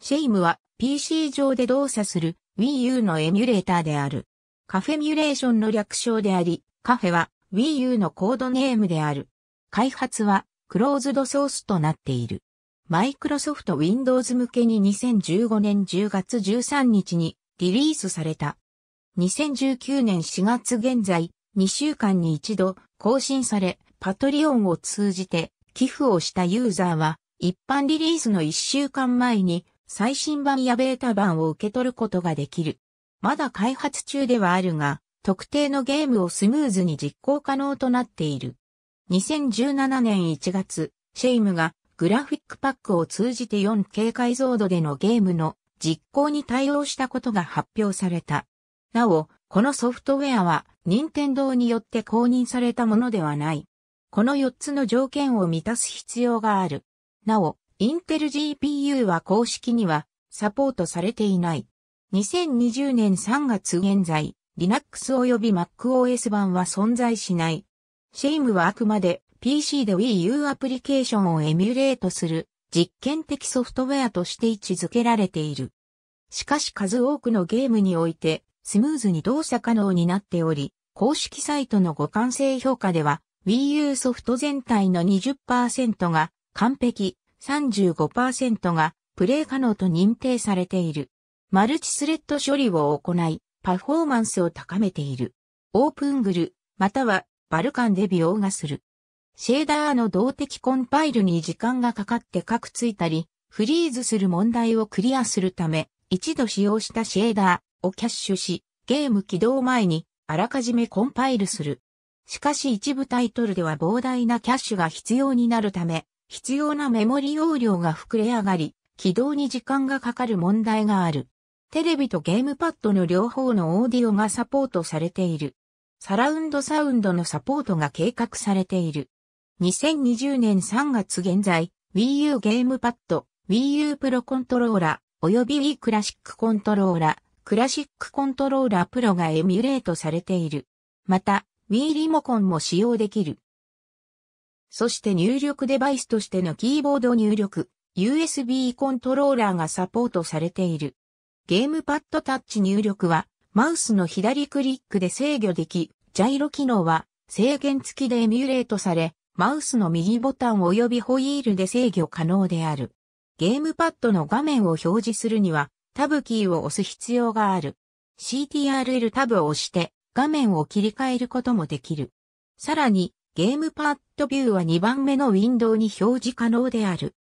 シェイムは PC 上で動作する Wii U のエミュレーターである。カフェミュレーションの略称であり、カフェは Wii U のコードネームである。開発はクローズドソースとなっている。マイクロソフト Windows 向けに2015年10月13日にリリースされた。2019年4月現在、2週間に一度更新され、パトリオンを通じて寄付をしたユーザーは、一般リリースの1週間前に最新版やベータ版を受け取ることができる。まだ開発中ではあるが、特定のゲームをスムーズに実行可能となっている。2017年1月、シェイムがグラフィックパックを通じて 4K 解像度でのゲームの実行に対応したことが発表された。なお、このソフトウェアは、任天堂によって公認されたものではない。この4つの条件を満たす必要がある。なお、インテル GPU は公式にはサポートされていない。2020年3月現在、Linux 及び MacOS 版は存在しない。シェイムはあくまで PC で Wii U アプリケーションをエミュレートする実験的ソフトウェアとして位置づけられている。しかし数多くのゲームにおいてスムーズに動作可能になっており、公式サイトの互換性評価では Wii U ソフト全体の20%が完璧、35%がプレイ可能と認定されている。マルチスレッド処理を行い、パフォーマンスを高めている。オープングル、またはバルカンで美容がする。シェーダーの動的コンパイルに時間がかかってカクついたり、フリーズする問題をクリアするため、一度使用したシェーダーをキャッシュし、ゲーム起動前にあらかじめコンパイルする。しかし一部タイトルでは膨大なキャッシュが必要になるため、必要なメモリ容量が膨れ上がり、起動に時間がかかる問題がある。テレビとゲームパッドの両方のオーディオがサポートされている。サラウンドサウンドのサポートが計画されている。2020年3月現在、Wii U ゲームパッド、Wii U プロコントローラー、及び Wii クラシックコントローラー、クラシックコントローラープロがエミュレートされている。また、Wii リモコンも使用できる。そして入力デバイスとしてのキーボード入力、USB コントローラーがサポートされている。ゲームパッドタッチ入力は、マウスの左クリックで制御でき、ジャイロ機能は制限付きでエミュレートされ、マウスの右ボタン及びホイールで制御可能である。ゲームパッドの画面を表示するには、タブキーを押す必要がある。CTRL タブを押して、画面を切り替えることもできる。さらに、ゲームパッドビューは2番目のウィンドウに表示可能である。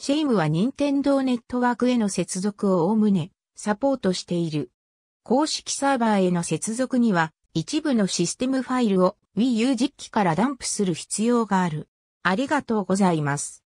シェイムは任天堂ネットワークへの接続をおおむねサポートしている。公式サーバーへの接続には一部のシステムファイルを Wii U 実機からダンプする必要がある。ありがとうございます。